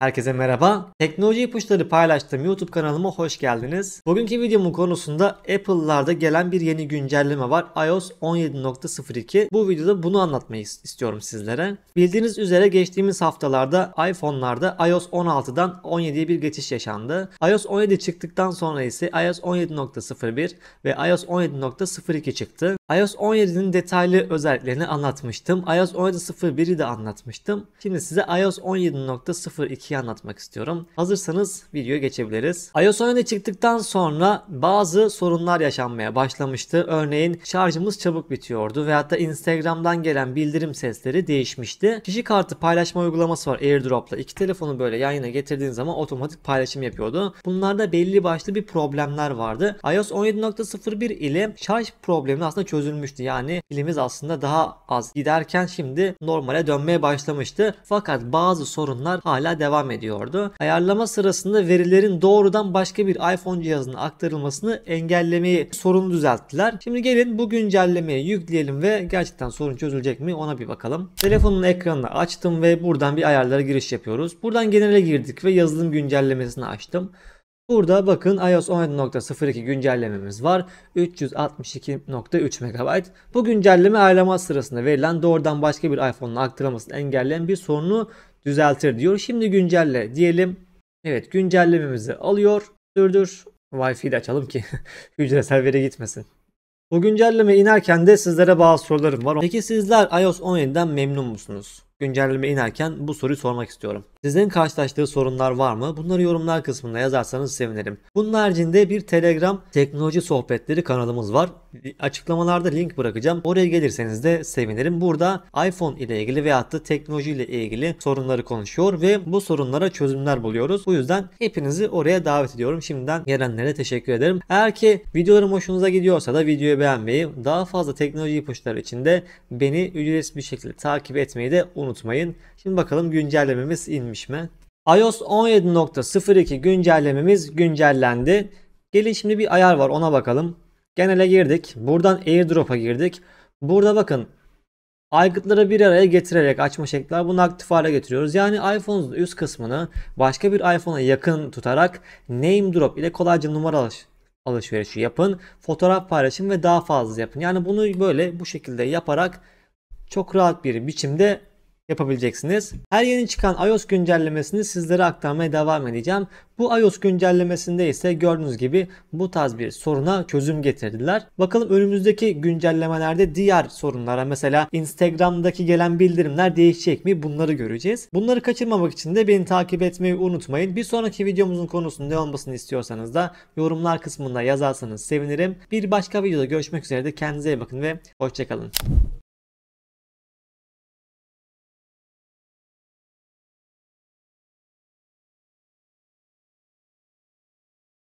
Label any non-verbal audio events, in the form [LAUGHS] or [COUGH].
Herkese merhaba. Teknoloji ipuçları paylaştığım YouTube kanalıma hoş geldiniz. Bugünkü videomun konusunda Apple'larda gelen bir yeni güncelleme var. iOS 17.02. Bu videoda bunu anlatmayı istiyorum sizlere. Bildiğiniz üzere geçtiğimiz haftalarda iPhone'larda iOS 16'dan 17'ye bir geçiş yaşandı. iOS 17 çıktıktan sonra ise iOS 17.01 ve iOS 17.02 çıktı iOS 17'nin detaylı özelliklerini anlatmıştım. iOS 17.01'i de anlatmıştım. Şimdi size iOS 17.02'yi anlatmak istiyorum. Hazırsanız videoya geçebiliriz. iOS 17 çıktıktan sonra bazı sorunlar yaşanmaya başlamıştı. Örneğin şarjımız çabuk bitiyordu ve da Instagram'dan gelen bildirim sesleri değişmişti. Kişi kartı paylaşma uygulaması var AirDrop'la. İki telefonu böyle yan yana getirdiğin zaman otomatik paylaşım yapıyordu. Bunlarda belli başlı bir problemler vardı. iOS 17.01 ile şarj problemi aslında çözüyordu çözülmüştü. Yani pilimiz aslında daha az giderken şimdi normale dönmeye başlamıştı. Fakat bazı sorunlar hala devam ediyordu. Ayarlama sırasında verilerin doğrudan başka bir iPhone cihazına aktarılmasını engellemeyi sorunu düzelttiler. Şimdi gelin bu güncellemeyi yükleyelim ve gerçekten sorun çözülecek mi ona bir bakalım. Telefonun ekranını açtım ve buradan bir ayarlara giriş yapıyoruz. Buradan genele girdik ve yazılım güncellemesini açtım. Burada bakın iOS 17.02 güncellememiz var. 362.3 MB. Bu güncelleme ayarlama sırasında verilen doğrudan başka bir iPhone'un aktarılmasını engelleyen bir sorunu düzeltir diyor. Şimdi güncelle diyelim. Evet güncellememizi alıyor. Dürdür. Wi-Fi'yi de açalım ki hücresel [LAUGHS] veri gitmesin. Bu güncelleme inerken de sizlere bazı sorularım var. Peki sizler iOS 17'den memnun musunuz? güncelleme inerken bu soruyu sormak istiyorum. Sizin karşılaştığı sorunlar var mı? Bunları yorumlar kısmında yazarsanız sevinirim. Bunun haricinde bir Telegram teknoloji sohbetleri kanalımız var. Açıklamalarda link bırakacağım. Oraya gelirseniz de sevinirim. Burada iPhone ile ilgili veyahut da teknoloji ile ilgili sorunları konuşuyor ve bu sorunlara çözümler buluyoruz. Bu yüzden hepinizi oraya davet ediyorum. Şimdiden gelenlere teşekkür ederim. Eğer ki videolarım hoşunuza gidiyorsa da videoyu beğenmeyi, daha fazla teknoloji ipuçları için de beni ücretsiz bir şekilde takip etmeyi de unutmayın unutmayın. Şimdi bakalım güncellememiz inmiş mi? iOS 17.02 güncellememiz güncellendi. Gelin şimdi bir ayar var ona bakalım. Genele girdik. Buradan AirDrop'a girdik. Burada bakın aygıtları bir araya getirerek açma şekler bunu aktif hale getiriyoruz. Yani iPhone'un üst kısmını başka bir iPhone'a yakın tutarak name drop ile kolayca numara alış alışverişi yapın. Fotoğraf paylaşın ve daha fazla yapın. Yani bunu böyle bu şekilde yaparak çok rahat bir biçimde yapabileceksiniz. Her yeni çıkan iOS güncellemesini sizlere aktarmaya devam edeceğim. Bu iOS güncellemesinde ise gördüğünüz gibi bu tarz bir soruna çözüm getirdiler. Bakalım önümüzdeki güncellemelerde diğer sorunlara mesela Instagram'daki gelen bildirimler değişecek mi bunları göreceğiz. Bunları kaçırmamak için de beni takip etmeyi unutmayın. Bir sonraki videomuzun konusunun ne olmasını istiyorsanız da yorumlar kısmında yazarsanız sevinirim. Bir başka videoda görüşmek üzere de kendinize iyi bakın ve hoşçakalın.